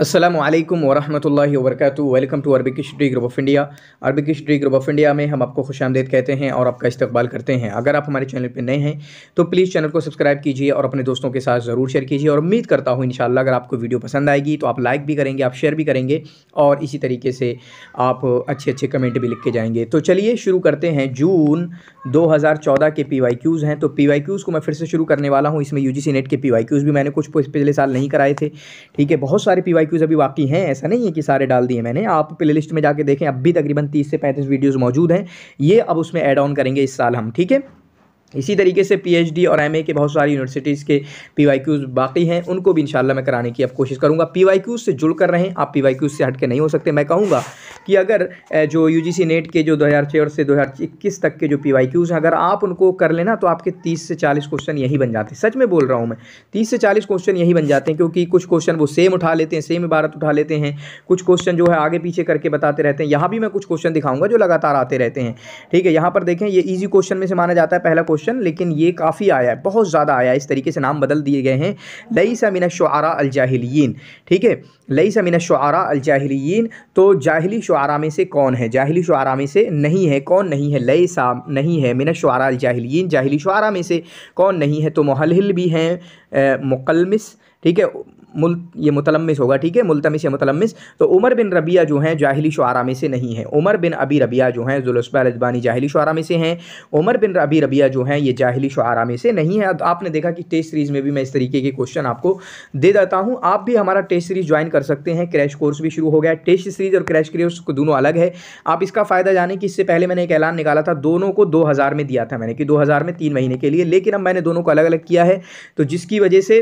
असलम वरहमल वरक welcome to Arabic history group of India Arabic history group of India में हम आपको खुश आमदेद कहते हैं और आपका इस्तकबाल करते हैं अगर आप हमारे चैनल पर नए हैं तो प्लीज़ चैनल को सब्सक्राइब कीजिए और अपने दोस्तों के साथ ज़रूर शेयर कीजिए और उम्मीद करता हूँ इन अगर आपको वीडियो पसंद आएगी तो आप लाइक भी करेंगे आप शेयर भी करेंगे और इसी तरीके से आप अच्छे अच्छे कमेंट भी लिख के जाएंगे तो चलिए शुरू करते हैं जून चौदह के पी वाई क्यूज़ हैं तो पी वाई क्यूज़ को मैं फिर से शुरू करने वाला हूँ इसमें यू जी सी नेट के पी वाई क्यूज़ भी मैंने कुछ पिछले साल नहीं कराए थे ठीक है बहुत सारे पी वाई वाई क्यूज़ अभी बाकी हैं ऐसा नहीं है कि सारे डाल दिए मैंने आप प्ले लिस्ट में जाके देखें अब भी तकरीबन तीस से पैंतीस वीडियोज़ मौजूद हैं ये अब उसमें एड ऑन करेंगे इस साल हम ठीक है इसी तरीके से पीएचडी और एमए के बहुत सारी यूनिवर्सिटीज़ के पीवाईक्यूज बाकी हैं उनको भी इंशाल्लाह मैं कराने की अब कोशिश करूँगा पीवाईक्यूज से जुड़ कर रहें आप पीवाईक्यूज से हट के नहीं हो सकते मैं कहूँगा कि अगर जो यूजीसी नेट e के जो दो हज़ार से 2021 तक के जो पीवाईक्यूज हैं अगर आप उनको कर लेना तो आपके तीस से चालीस क्वेश्चन यही बन जाते हैं सच में बोल रहा हूँ मैं तीस से चालीस क्वेश्चन यही बन जाते हैं क्योंकि कुछ क्वेश्चन वो सेम उठा लेते हैं सेम इबारत उठा लेते हैं कुछ क्वेश्चन जो है आगे पीछे करके बताते रहते हैं यहाँ भी मैं कुछ क्वेश्चन दिखाऊंगा जो लगातार आते रहते हैं ठीक है यहाँ पर देखें ये ईजी क्वेश्चन में से माना जाता है पहला क्वेश्चन क्वेश्चन लेकिन ये काफ़ी आया है बहुत ज़्यादा आया है इस तरीके से नाम बदल दिए गए हैं लई समिन शुरा अलजाहलीन ठीक है लई समिन शुरा अलजाहन तो जाहली शुरा में से कौन है जाहली शुरा में से नहीं है कौन नहीं है लई सा नहीं है मिन शुरा अलजाहलीन जाहली शुरा में से कौन नहीं है तो महल भी हैं मुकलमस ठीक है मुल ये मुतलमिस होगा ठीक है मुलतमिस या मुतलमिस तो उमर बिन रबिया जो हैं जाहली शुरा में से नहीं है उमर बिन अबी रबिया जो हैं जुलसबा जाहली शुरा में से हैं उमर बिन अबी रबिया जो हैं ये जाहली शुरा में से नहीं है आपने देखा कि टेस्ट सीरीज़ में भी मैं इस तरीके के क्वेश्चन आपको दे देता हूँ आप भी हमारा टेस्ट सीरीज़ ज्वाइन कर सकते हैं क्रैश कोर्स भी शुरू हो गया टेस्ट सीरीज़ और क्रैश कोर्स को दोनों अलग है आप इसका फ़ायदा जाने कि इससे पहले मैंने एक ऐलान निकाला था दोनों को दो में दिया था मैंने कि दो में तीन महीने के लिए लेकिन अब मैंने दोनों को अलग अलग किया है तो जिसकी वजह से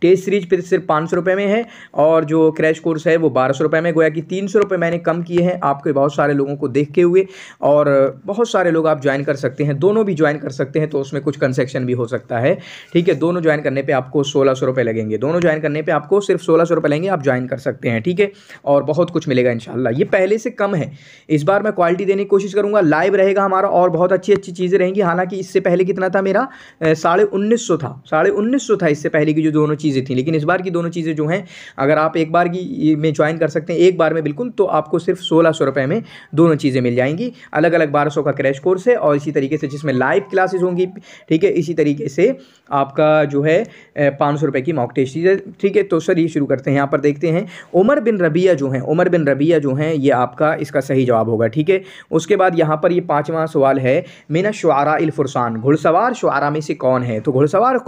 टेस्ट सीरीज पे सिर्फ पाँच सौ रुपये में है और जो क्रैश कोर्स है वो बारह सौ रुपये में गोया कि तीन सौ रुपये मैंने कम किए हैं आपके बहुत सारे लोगों को देख के हुए और बहुत सारे लोग आप ज्वाइन कर सकते हैं दोनों भी ज्वाइन कर सकते हैं तो उसमें कुछ कंसेक्शन भी हो सकता है ठीक है दोनों ज्वाइन करने पर आपको सोलह सौ रुपये लगेंगे दोनों ज्वाइन करने पर आपको सिर्फ सोलह सौ रुपये लेंगे आप ज्वाइन कर सकते हैं ठीक है और बहुत कुछ मिलेगा इन ये पहले से कम है इस बार मैं क्वालिटी देने की कोशिश करूँगा लाइव रहेगा हमारा और बहुत अच्छी अच्छी चीज़ें रहेंगी हालाँकि इससे पहले कितना था मेरा साढ़े उन्नीस सौ था साढ़े उन्नीस सौ था इससे पहले की जो दोनों चीज़ें थी लेकिन इस बार की दोनों चीज़ें जो हैं अगर आप एक बार की में ज्वाइन कर सकते हैं एक बार में बिल्कुल तो आपको सिर्फ सोलह सौ में दोनों चीज़ें मिल जाएंगी अलग अलग बारह सौ का क्रैश कोर्स है और इसी तरीके से जिसमें लाइव क्लासेज होंगी ठीक है इसी तरीके से आपका जो है पाँच सौ की मॉक टेस्ट चीज़ें ठीक है तो सर ये शुरू करते हैं यहाँ पर देखते हैं उमर बिन रबिया जो हैं उमर बिन रबिया जो हैं ये आपका इसका सही जवाब होगा ठीक है उसके बाद यहाँ पर ये पाँचवा सवाल है मीना शुआरा इलफुरसान घुड़सवार शुआरा में से कौन है तो घुड़सवार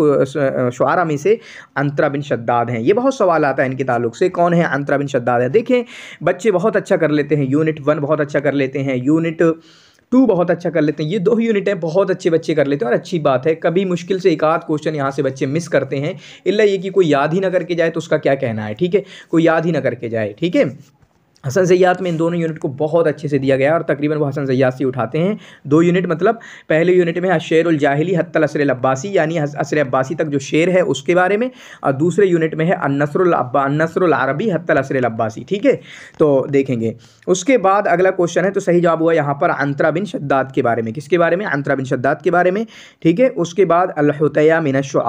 शुआरा में से अंतरा बिन शद्दाद हैं ये बहुत सवाल आता है इनके ताल्लुक से कौन है अंतरा बिन शद्दाद है देखें बच्चे बहुत अच्छा कर लेते हैं यूनिट वन बहुत अच्छा कर लेते हैं यूनिट टू बहुत अच्छा कर लेते हैं ये दो यूनिट हैं बहुत अच्छे बच्चे कर लेते हैं और अच्छी बात है कभी मुश्किल से एक आध क्वेश्चन यहाँ से बच्चे मिस करते हैं इल्ला ये कि कोई याद ही ना करके जाए तो उसका क्या कहना है ठीक है कोई याद ही ना करके जाए ठीक है हसन सयाद में इन दोनों यूनिट को बहुत अच्छे से दिया गया और तकरीबन वो हसन सयाद से उठाते हैं दो यूनिट मतलब पहले यूनिट में शेर जाहली हत्तल असर अब्बासी यानी असर अब्बासी तक जो शेर है उसके बारे में और दूसरे यूनिट में है अन्नसरुल अरबी हत्तल असर अब्बासी ठीक है तो देखेंगे उसके बाद अगला क्वेश्चन है तो सही जवाब हुआ यहाँ पर अंतरा बिन शद्दाद के बारे में किसके बारे में अंतरा बिन शद्दाद के बारे में ठीक है उसके बाद अलहतया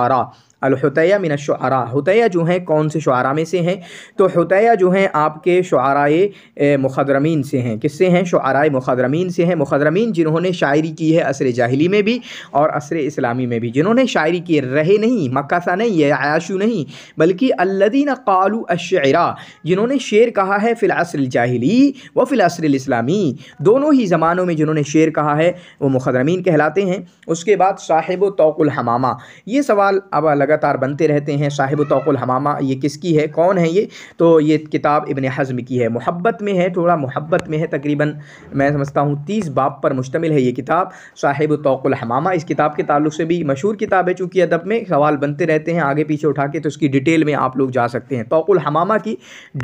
आरा अलहतया मिन शुरा हतया जो हैं कौन से शुरा में से हैं तो हतया जो हैं आपके शुराए मुखदरमीन से हैं किससे हैं शुराए मुखदरमीन से हैं मुखदरमीन जिन्होंने शायरी की है असर जाहली में भी और असर इस्लामी में भी जिन्होंने शायरी की रहे नहीं मक्सा नहीं या आयाशु नहीं बल्कि अल्लदीन कालू अशरा जिन्होंने शेर कहा है फ़िलासर जाहली व फ़िलासर इस्लामी दोनों ही ज़मानों में जिन्होंने शेर कहा है वो मुखदरमीन कहलाते हैं उसके बाद साहिब तोक़ुल हमामा ये सवाल अब अलग लगातार बनते रहते हैं साहिब तोक़ुल हमामा ये किसकी है कौन है ये तो ये किताब इबन हज़म की है मोहब्बत में है थोड़ा मोहब्बत में है तकरीबन मैं समझता हूँ तीस बाप पर मुश्तमिल है ये किताब साहिब तोक़ुल हमामा इस किताब के ताल्लुक से भी मशहूर किताब है चूँकि अदब में सवाल बनते रहते हैं आगे पीछे उठा के तो उसकी डिटेल में आप लोग जा सकते हैं तोक़ुल हमामा की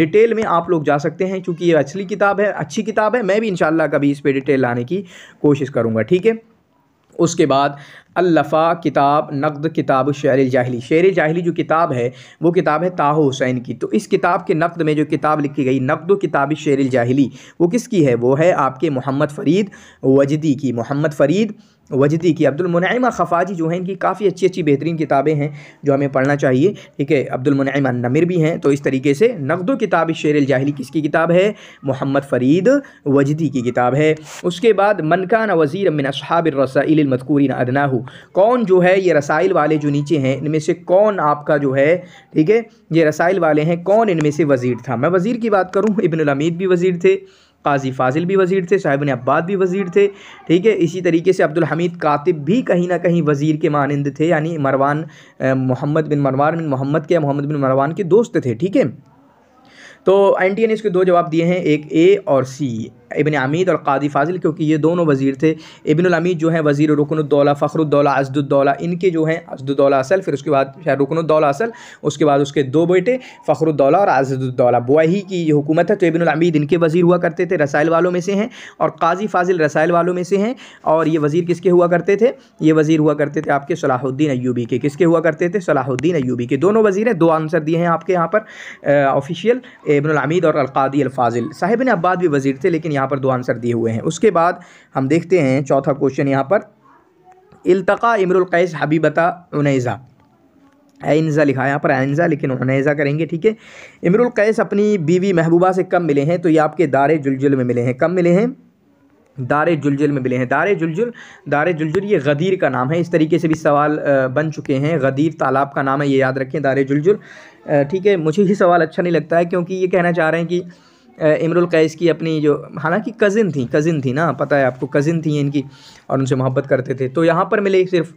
डिटेल में आप लोग जा सकते हैं चूँकि ये असली किताब है अच्छी किताब है मैं भी इन कभी इस पर डिटेल लाने की कोशिश करूँगा ठीक है उसके बाद अल्लफ़ा किताब नकद किताब शेर जाहली शेर जाहली जो किताब है वो किताब है ताहो हुसैन की तो इस किताब के नकद में जो किताब लिखी गई नकद किताब शेर जाहली वो किसकी है वो है आपके मोहम्मद फ़रीद वजदी की मोहम्मद फ़रीद वजदी की अब्दुलमनैमा खफाजी जो हैं इनकी काफ़ी अच्छी अच्छी बेहतरीन किताबें हैं जो हमें पढ़ना चाहिए ठीक है अब्दुलमनैमा नमिर भी हैं तो इस तरीके से नकद किताब शेर जाहली किसकी किताब है मोहम्मद फ़रीद वजदी की किताब है उसके बाद मनकाना वज़ीर मिन असहाब रसाइलमदकूरिन अदनाहू कौन जो है ये रसाइल वाले जो नीचे हैं इनमें से कौन आपका जो है ठीक है ये रसाइल वाले हैं कौन इनमें से वज़ीर था मैं वज़ीर की बात करूँ इबन भी वज़ीर थे काजी फाजिल भी वज़ीर थे साहिब अब्बाद भी वज़ीर थे ठीक है इसी तरीके से अब्दुल हमीद कातिब भी कहीं ना कहीं वज़ीर के मानंद थे यानी मरवान मोहम्मद बिन मरवान बिन मोहम्मद के मोहम्मद बिन मरवान के दोस्त थे ठीक है तो एन टी ने इसके दो जवाब दिए हैं एक ए और सी इबन अमीद और कादी फाजिल क्योंकि ये दोनों वज़ीर थे इबन अमीद जो है वज़ी रुकनदौला फ़खरुद्दौला अजदुद्दौला इनके जो हैं अजदुद्दौला असल फिर उसके बाद शायद रुकनदौला असल उसके बाद उसके दो बेटे फ़खरुद्दौला और अजदुद्दौला बुआही की ये हुकूमत है तो इबन अमीद इनके वज़ीर हुआ करते थे रसायल वालों में से हैं और काजी फाजिल रसायल वालों में से हैं और ये वज़ीर किसके हुआ करते थे ये वज़ीर हुआ करते थे आपके सलाहुद्दीन अयूबी के किसके हुआ करते थे सलाहुद्दीन अयूबी के दोनों वज़ीर हैं दो आंसर दिए हैं आपके यहाँ पर ऑफिशियल इबन अमीद और अलकादी अलफाजिल साहिब ने अब्बाद भी वज़ीर थे लेकिन यहाँ पर दो आंसर दिए हुए हैं उसके बाद हम देखते हैं चौथा क्वेश्चन यहाँ पर इल्तका इमरुल्क़ैस हबीबता उनैज़ा आइनज़ा लिखा है यहाँ पर आइनज़ा लेकिन उनैज़ा करेंगे ठीक है इमरुल्क़ैस अपनी बीवी महबूबा से कब मिले हैं तो ये आपके दार जुलजुल में मिले हैं कब मिले हैं दार जुलजुल में मिले हैं दार जुलजुल दार जुलजुल ये गदीर का नाम है इस तरीके से भी सवाल बन चुके हैं गदीर तालाब का नाम है ये याद रखें दार जुलजुल ठीक है मुझे ही सवाल अच्छा नहीं लगता है क्योंकि ये कहना चाह रहे हैं कि इमरुल कैस की अपनी जो हालांकि कज़िन थी कज़िन थी ना पता है आपको कज़िन थी इनकी और उनसे मोहब्बत करते थे तो यहाँ पर मिले सिर्फ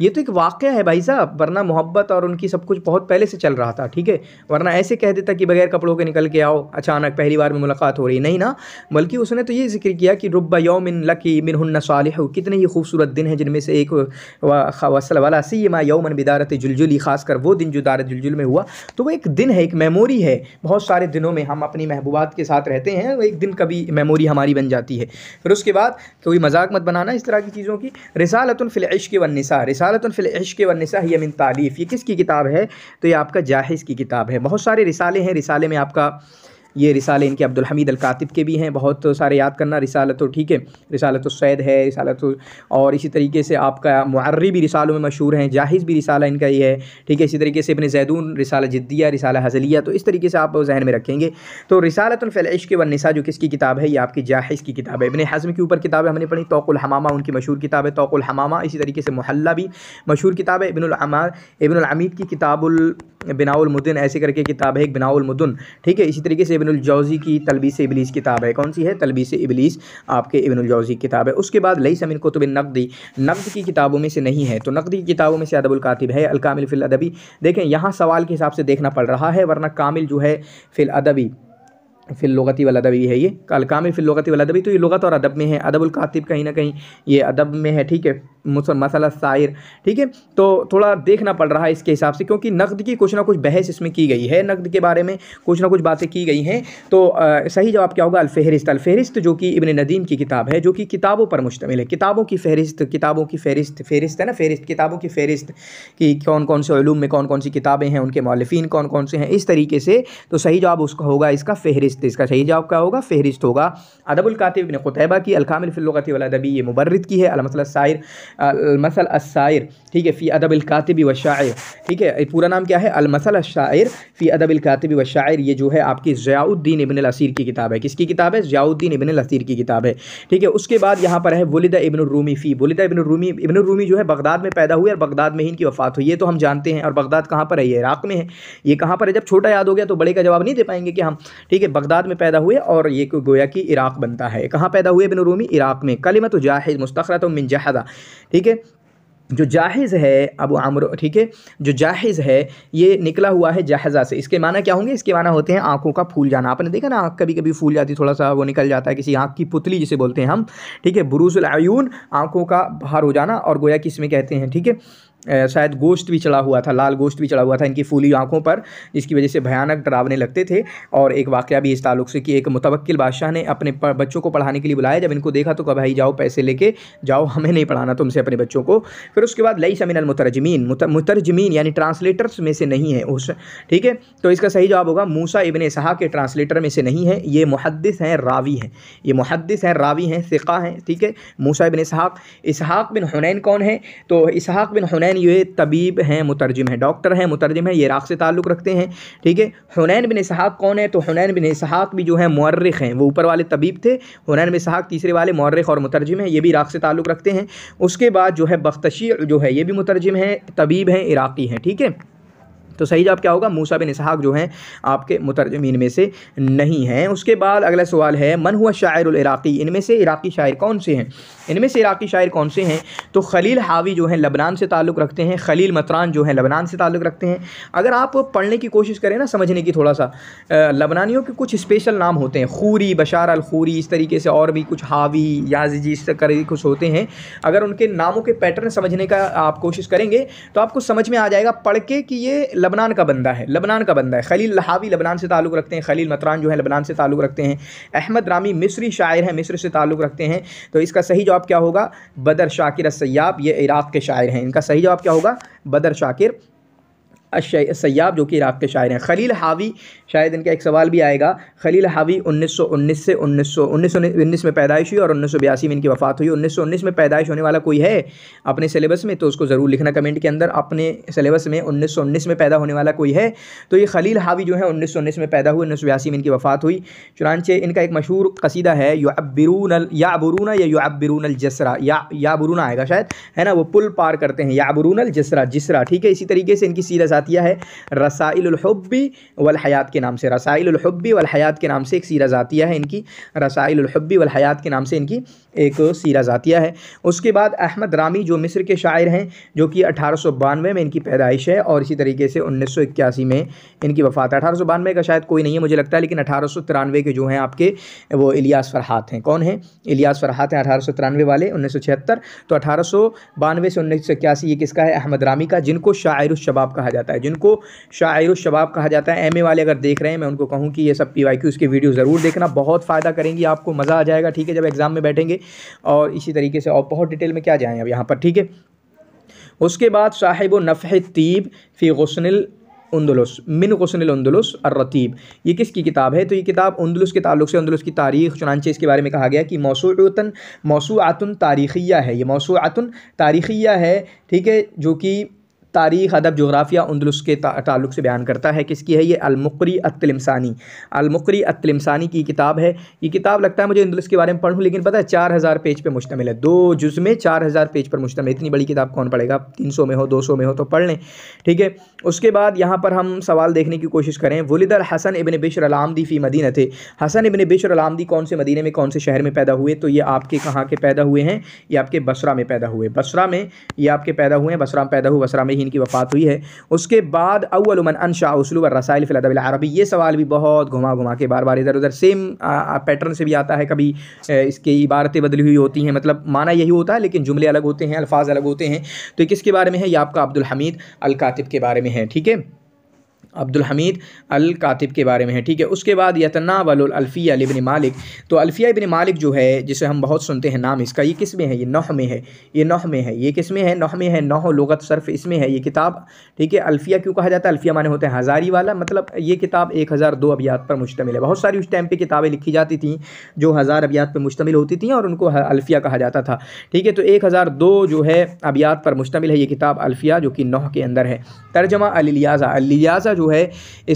ये तो एक वाक़ है भाई साहब वरना मोहब्बत और उनकी सब कुछ बहुत पहले से चल रहा था ठीक है वरना ऐसे कह देता कि बगैर कपड़ों के निकल के आओ अचानक पहली बार में मुलाकात हो रही नहीं ना बल्कि उसने तो ये जिक्र किया कि रुब्बा यौमिन लकी मिन हन्ना साल कितने ही खूबसूरत दिन हैं जिनमें से एक वसल वाला सीमा यौमन बिदारत जुलजुली खासकर वो दिन जो दारत जुलजुल में हुआ तो वो एक दिन है एक मेमोरी है बहुत सारे दिनों में हम अपनी महबूबात के साथ रहते हैं वो एक दिन कभी मेमोरी हमारी बन जाती है फिर उसके बाद कोई मजाक मत बनाना इस तरह की चीज़ों की रिसालतुल के वनसा रिसाल जहालतफ़िलश्क वनसा ही यमिन तारीफ़ ये किसकी किताब है तो ये आपका जाहिज़ की किताब है बहुत सारे रिसाले हैं रिसाले में आपका ये रिसाले इनके अब्दुल हमीद कातिब के भी हैं बहुत सारे याद करना रिसालत ठीक है रिसालत सैद है रिसालत और इसी तरीके से आपका मर्री भी रिसालों में मशहूर हैं जाहिज़ भी रिसाला इनका ही है ठीक है इसी तरीके से अपने जैदून रिसाला जिद्दिया रिसाला हजलिया तो इस तरीके से आप जहन में रखेंगे तो रिसालतफ़लश के वनसा जो किसकी किताब है ये आपकी जाहिज़ की किताब है इबन हज़म के ऊपर किताबें हमने पढ़ी तोक़ुल हमामा उनकी मशहूर किताब है तोक़ुल हमामा इसी तरीके से मोहल्ला भी मशहूर किताब है इबन इबन अमीद की किताबुल बिनाउलमदन ऐसे करके किताब है एक बिनाउलमदन ठीक है इसी तरीके से इबनजौज़ी की तलबी से इबलीस किताब है कौन सी है तलबी से इबलीस आपके इबनजौज़ी की किताब है उसके बाद लई समिन कुतुब नकदी नकद की किताबों में से नहीं है तो नकदी की किताबों में से अदबुलकातिब है अलकामिल फ़िल अदबी देखें यहाँ सवाल के हिसाब से देखना पड़ रहा है वरना कामिल जो है फ़िल अदबी फिर लगती वाला अदबी है ये कल कामिल फिर लगती वाला अदबी तो ये लगत और अदब में है अदबुल कातिब कहीं ना कहीं ये अदब में है ठीक है मसला शायर ठीक है तो थोड़ा देखना पड़ रहा है इसके हिसाब से क्योंकि नकद की कुछ ना कुछ बहस इसमें की गई है नकद के बारे में कुछ ना कुछ बातें की गई हैं तो आ, सही जवाब क्या होगा अलफहरिस्त अलफहरिस्त जो कि इबन नदीम की किताब है जो कि किताबों पर मुश्तमिल है किताबों की फहरिस्त किताबों की फहरिस्त फहरिस्त है ना फहरिस्त किताबों की फहरिस्त कि कौन कौन से ूम में कौन कौन सी किताबें हैं उनके मौलफिन कौन कौन से हैं इस तरीके से तो सही जवाब उसका होगा इसका फहरिस्त इसका सही जवाब क्या होगा फहरिस्त होगा अदबुल कातिब ने कुतैबा की अलकामिल फ़िल्लती वालदबी ये मुबर्रद की है अलमसल शायर मसल अशायर ठीक है फ़ी अदब अलकातबी व शायर ठीक है पूरा नाम क्या है अलमसल अशायर फ़ी अदब अलकातबी व शायर ये जो है आपकी ज़ियाउद्दीन इबन असीर की किताब है किसकी किताब है ज़ियाउद्दीन इबन असीर की किताब है ठीक है उसके बाद यहाँ पर है वलिद इबन रूमी फ़ी वलिद इबन रूमी इबन रूमी जो है बगदाद में पैदा हुए और बगदाद में ही इनकी वफ़ात हुई ये तो हम जानते हैं और बगदाद कहाँ पर है ये इराक़ में है ये कहाँ पर है जब छोटा याद हो गया तो बड़े का जवाब नहीं दे पाएंगे कि हम ठीक है बगदाद में पैदा हुए और ये गोया कि इराक़ बनता है कहाँ पैदा हुए इबन रूमी इराक़ में कलिमत जाहिद मुस्तखरत मिन जहदा ठीक है जो जाहिज़ है अब आमर ठीक है जो जाहिज़ है ये निकला हुआ है जहाज़ा से इसके माना क्या होंगे इसके माना होते हैं आंखों का फूल जाना आपने देखा ना आँख कभी कभी फूल जाती थोड़ा सा वो निकल जाता है किसी आँख की पुतली जिसे बोलते हैं हम ठीक है बुरूसलायून आँखों का बाहर हो जाना और गोया किस में कहते हैं ठीक है शायद गोश्त भी चढ़ा हुआ था लाल गोश्त भी चढ़ा हुआ था इनकी फूली आंखों पर जिसकी वजह से भयानक डरावने लगते थे और एक वाक्य भी इस ताल्लुक से कि एक मुतवक्ल बादशाह ने अपने बच्चों को पढ़ाने के लिए बुलाया जब इनको देखा तो कहा भाई जाओ पैसे लेके जाओ हमें नहीं पढ़ाना तुमसे अपने बच्चों को फिर उसके बाद लई समिन मुतरजमीन मुतरजमीन यानी ट्रांसलेटर्स में से नहीं है उस ठीक है तो इसका सही जवाब होगा मूसा इबन सहा के ट्रांसलेटर में से नहीं है ये मुहदस हैं रावी हैं ये मुहदस हैं रावी हैं सिका हैं ठीक है मूसा इबन इसहाक इसहाक बिन हुनैन कौन है तो इसहाक बिन हुनैन ये तबीब हैं मुतरजम हैं डॉक्टर हैं मुतरजम हैं ये राख से ताल्लुक़ रखते हैं ठीक है हुनैन बिन इसहाक कौन है तो हुनैन बिन इसहाक भी जो है मर्रख हैं वो ऊपर वाले तबीब थे हुनैन बिन इसहाक तीसरे वाले मर्रख और मुतरजम हैं ये भी इराक़ से ताल्लुक़ रखते हैं उसके बाद जो है बख्तशी जो है ये भी मुतरजम है तबीब हैं इराक़ी हैं ठीक है तो सही जवाब क्या होगा मूसा बिन इसहाक जो हैं आपके मुतरजमीन में से नहीं हैं उसके बाद अगला सवाल है मन हुआ शायर इराक़ी इनमें से इराक़ी शायर कौन से हैं इनमें से इराक़ी शायर कौन से हैं तो खलील हावी जो हैं लबनान से ताल्लुक़ रखते हैं खलील मतरान जो हैं लबनान से ताल्लुक़ रखते हैं अगर आप पढ़ने की कोशिश करें ना समझने की थोड़ा सा लबनानियों के कुछ स्पेशल नाम होते हैं खूरी बशार अल खूरी इस तरीके से और भी कुछ हावी याजी इस तरह कुछ होते हैं अगर उनके नामों के पैटर्न समझने का आप कोशिश करेंगे तो आपको समझ में आ जाएगा पढ़ के कि ये लबनान का बंदा है लबनान का बंदा है खलील लहावी लबनान से ताल्लुक़ रखते हैं खलील मतरान जो है लबनान से ताल्लुक़ रखते हैं अहमद रामी मिस्री शायर हैं मिस्र से ताल्लुक़ रखते हैं तो इसका सही जवाब क्या होगा बदर शाकिर सयाब ये इराक़ के शायर हैं इनका सही जवाब क्या होगा बदर शाकिर सयाब जो कि इराक़ के शायर हैं खलील हावी शायद इनका एक सवाल भी आएगा खलील हावी 1919 से 1919 1919 में पैदाइश हुई और उन्नीस में इनकी वफ़ात हुई 1919 में पैदाइश होने वाला कोई है अपने सिलेबस में तो उसको ज़रूर लिखना कमेंट के अंदर अपने सिलेबस में 1919 में पैदा होने वाला कोई है तो ये खलील हावी जो है उन्नीस में पैदा हुए उन्नीस में इनकी वफ़ात हुई चुनानचे इनका एक मशहूर कसीदा है युअबरून याबरून या अबरून जसरा या याबरून आएगा शायद है ना वो पुल पार करते हैं याबरून जसरा जिसरा ठीक है इसी तरीके से इनकी सीधा बता दिया है रसाइलहब्बी वलहयात के नाम से रसाइलहब्बी वलहयात के नाम से एक सीरा ज़ातिया है इनकी रसाइलहब्बी वलहयात के नाम से इनकी एक सीरा ज़ातिया है उसके बाद अहमद रामी जो मिस्र के शायर हैं जो कि अठारह में इनकी पैदाइश है और इसी तरीके से उन्नीस में इनकी वफ़ात है अठारह का शायद कोई नहीं है मुझे लगता है लेकिन अठारह के जो हैं आपके वो इलियास फरहात हैं कौन हैं इलियास फरहात हैं अठारह वाले उन्नीस तो अठारह से उन्नीस ये किसका है अहमद रामी का जिनको शायर शबाब कहा जाता है जाता है जिनको शायर शबाब कहा जाता है एम वाले अगर देख रहे हैं मैं उनको कहूँ कि ये सब पी वाई के वीडियो ज़रूर देखना बहुत फ़ायदा करेंगी आपको मज़ा आ जाएगा ठीक है जब एग्ज़ाम में बैठेंगे और इसी तरीके से और बहुत डिटेल में क्या जाएँ अब यहाँ पर ठीक है उसके बाद साहिब नफ़ तीब फ़ी गसनल उन्दुलस मिन गसनल उन्दुलस अर्रतीब ये किसकी किताब है तो ये किताब उन्दुलस के तल्ल से उन्दुलस की तारीख चुनानचे इसके बारे में कहा गया कि मौसूतन मौसूआतन तारीखिया है ये मौसूआतन तारीखिया है ठीक है जो कि तारीख अदब जोग्राफिया उन्दलस के ताल्लुक से बयान करता है किसकी है ये अलमुरी अतलमसानी अलमकरी अतलमसानी की किताब है ये किताब लगता है मुझे इंदुलस के बारे में पढ़ूँ लेकिन पता है चार हज़ार पेज पर मुश्तमिल है दो जुज़्मे चार हज़ार पेज पर मुश्तमिल इतनी बड़ी किताब कौन पढ़ेगा तीन सौ में हो दो सौ में हो तो पढ़ लें ठीक है उसके बाद यहाँ पर हम सवाल देखने की कोशिश करें वलिदर हसन इबन बिशर अलामदी फ़ी मदीना थे हसन इबन बिशर अलामदी कौन से मदीने में कौन से शहर में पैदा हुए तो ये आपके कहाँ के पैदा हुए हैं ये आपके बसरा में पैदा हुए बसरा में ये आपके पैदा हुए हैं बसरा में पैदा हुए बसरा में सालहीन की वफ़ात हुई है उसके बाद अवलमन अनशा उसलूब रसाइल अरबी ये सवाल भी बहुत घुमा घुमा के बार बार इधर उधर सेम पैटर्न से भी आता है कभी इसकी इबारतें बदली हुई होती हैं मतलब माना यही होता है लेकिन जुमले अलग होते हैं अल्फाज अलग होते हैं तो किसके बारे में है यह आपका अब्दुल हमीद अलकातिब के बारे में है ठीक है अब्दुल हमीद अल कातिब के बारे में है ठीक है उसके बाद यतना वलफ़िया इबन मालिक तो अल्फ़िया इबन मालिक जो है जिसे हम बहुत सुनते हैं नाम इसका ये किस में है ये नौह में है ये नौह में है ये किस में है नौह में है नौ लगत सरफ़ इसमें है ये किताब ठीक है अल्फ़िया क्यों कहा जाता है अल्फ़िया माने होते हैं हज़ारी वाला मतलब ये किताब एक हज़ार दो अबियात पर मुश्तमिल है बहुत सारी उस टाइम पर किताबें लिखी जाती थी जो हज़ार अबियात पर मुश्तमिल होती थी और उनको अल्फ़िया कहा जाता था ठीक है तो एक हज़ार दो जो है अबियात पर मुश्तमिल है ये किताब अल्फ़िया जो कि नौ के अंदर है तर्जमा अलियाज़ा अलियाज़ा जो है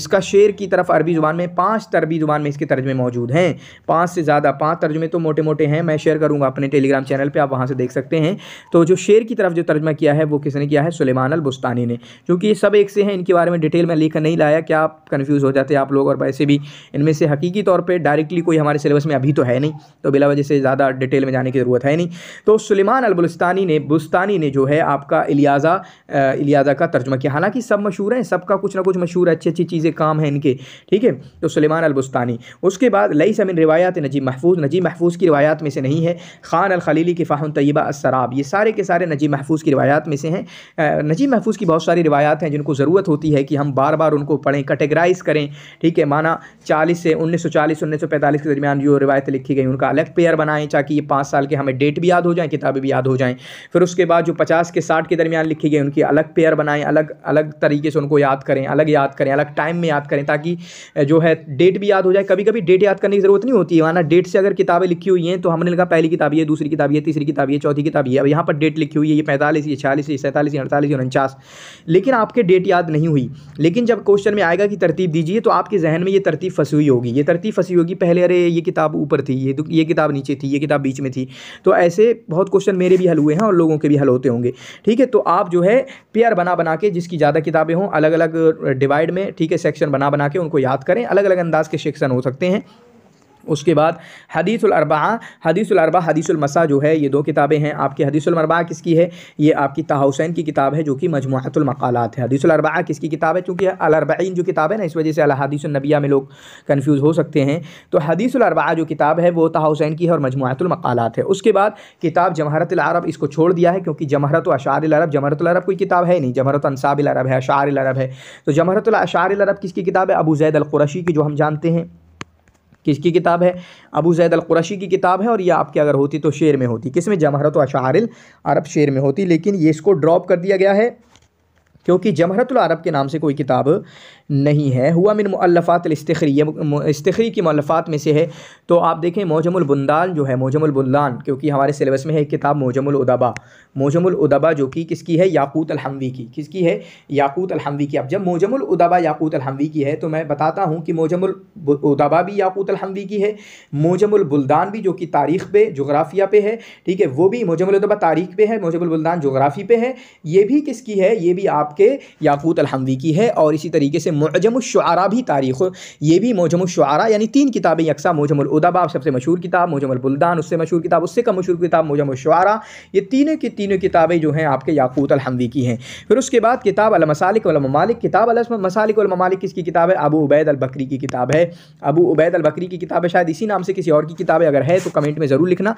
इसका शेर की तरफ अरबी ज़ुबान में पाँच तरबी ज़ुबान में इसके तर्जमे मौजूद हैं पाँच से ज़्यादा पाँच तर्जमे तो मोटे मोटे हैं मैं शेयर करूँगा अपने टेलीग्राम चैनल पर आप वहाँ से देख सकते हैं तो जो शेर की तरफ जो तर्जमा किया है वो किसने किया है सलेमान अलबुस्तानी ने क्योंकि ये सब एक से हैं इनके बारे में डिटेल में लेकर नहीं लाया क्या आप कन्फ्यूज़ हो जाते आप लोग और वैसे भी इनमें से हकीकी तौर पर डायरेक्टली कोई हमारे सिलेबस में अभी तो है नहीं तो बिला वजह से ज़्यादा डिटेल में जाने की ज़रूरत है नहीं तो सलेमान अलबुस्तानी ने बुस्तानी ने जो है आपका इलियाज़ा इलियाज़ा का तर्जमा किया हालांकि सब मशहूर हैं सबका कुछ ना कुछ मशहूर अच्छी अच्छी चीज़ें काम हैं इनके ठीक है तो सलेमान अलबुस्तानी उसके बाद लई समिन रवायात नजीब महफूज नजीब महफूज की रवायात में से नहीं है खान अलखलीली की फ़ाहन तयबा असराब ये सारे के सारे नजीब महफूज की रवायात में से हैं नजीब महफूज की बहुत सारी रवायात हैं जिनको ज़रूरत होती है कि हम बार बार उनको पढ़ें कटेगराइज करें ठीक है माना चालीस से उन्नीस सौ चालीस उन्नीस सौ पैंतालीस के दरमियान जो रवायत लिखी गई उनका अलग पेयर बनाएं ताकि ये पाँच साल के हमें डेट भी याद हो जाएँ किताबें भी याद हो जाएँ फिर उसके बाद जो पचास के साठ के दरमियान लिखी गई उनकी अलग पेयर बनाएं अलग अलग तरीके से उनको याद करें अलग याद याद करें अलग टाइम में याद करें ताकि जो है डेट भी याद हो जाए कभी कभी डेट याद करने की ज़रूरत नहीं होती है वाना डेट से अगर किताबें लिखी हुई हैं तो हमने लिखा पहली किताब ये दूसरी किताब ये तीसरी किताब ये चौथी किताब ये अब यहाँ पर डेट लिखी हुई है ये पैंतालीस ये छियालीस ये सैंतालीस ये अड़तालीस ये उनचास लेकिन आपके डेट याद नहीं हुई लेकिन जब क्वेश्चन में आएगा कि तरतीब दीजिए तो आपके जहन में ये तरतीब फंसी हुई होगी ये तरतीब फंसी होगी पहले अरे ये किताब ऊपर थी ये ये किताब नीचे थी ये किताब बीच में थी तो ऐसे बहुत क्वेश्चन मेरे भी हल हुए हैं और लोगों के भी हल होते होंगे ठीक है तो आप जो है पेयर बना बना के जिसकी ज़्यादा किताबें हों अलग अलग डिवाइड डिवाइड में ठीक है सेक्शन बना बना के उनको याद करें अलग अलग अंदाज के सेक्शन हो सकते हैं उसके बाद हदीसलरबा हदीसलरबा हदीसलमसा जो है ये दो किताबें हैं आपकी हदीसमरबा किसकी है ये आपकी ताह हुसैन की किताब है जो कि मजमुआतुलमक़ालत है हदीसलरबा किसकी किताब है चूँकि अलरबीन जो किताब है ना इस वजह से नबिया में लोग कन्फ्यूज़ हो सकते हैं तो हदीसलरबा जो किताब है वो ताह हुसैन की है और मजमुआतुलमक़ालत है उसके बाद किताब जमहरतलरब इसको छोड़ दिया है क्योंकि जमहरत अशारब जमहरतलरब कोई किताब है नहीं जमहरत अनसाबिलरब है अशारब है तो जमहरतलशारब किसकी किताब है अबू जैद अलकुरशी की जो हम जानते हैं किसकी किताब है अबू जैद अलकुरशी की किताब है और ये आपके अगर होती तो शेर में होती किस में जमहरत अशारिल अरब शेर में होती लेकिन ये इसको ड्रॉप कर दिया गया है क्योंकि जमहरतुल अरब के नाम से कोई किताब नहीं है हुआ मिन मुअल्लफ़ात इस्तखरी ये की मल्लफ़ात में से है तो आप देखें बुंदान जो है मौजमुलबुंदान क्योंकि हमारे सिलेबस में है किताब मौजमुलदबा मौजमुलदबा जो कि किसकी है याकूत अलहमवी की किसकी है याकूत अलहमवी की अब जब मौजमुलदबा याकूत अलहमवी की है तो मैं बताता हूँ कि मौजमुलदबा भी याकूत अलहमवी की है मौजमुलबुलदान भी जो कि तारीख़ पे जोग्राफिया पे है ठीक है वो भी मौजमुलदबा तारीख़ पे है मौजमुलबुलदान जोग्राफ़ी पे है ये भी किसकी है ये भी आपके याकूत अलहमवी की है और इसी तरीके से मौजम शुरा भी तारीख ये भी मौजम शुरा यानी तीन किताबें यकसा मौजम उदबा सबसे मशहूर किताब मौजम बुल्दान उससे मशहूर किताब उससे कम मशहूर किताब मौजम शुरा ये तीनों की तीनों किताबें जो हैं आपके याकूत अलहमदी की हैं फिर उसके बाद किताब अलमसालिकमालिक किताब मसालिकमालिक किसकी किताब है अबू उबैद अलबकरी की किताब है अबू उबैद अलबकरी की किताब है शायद इसी नाम से किसी और की किताबें अगर है तो कमेंट में ज़रूर लिखना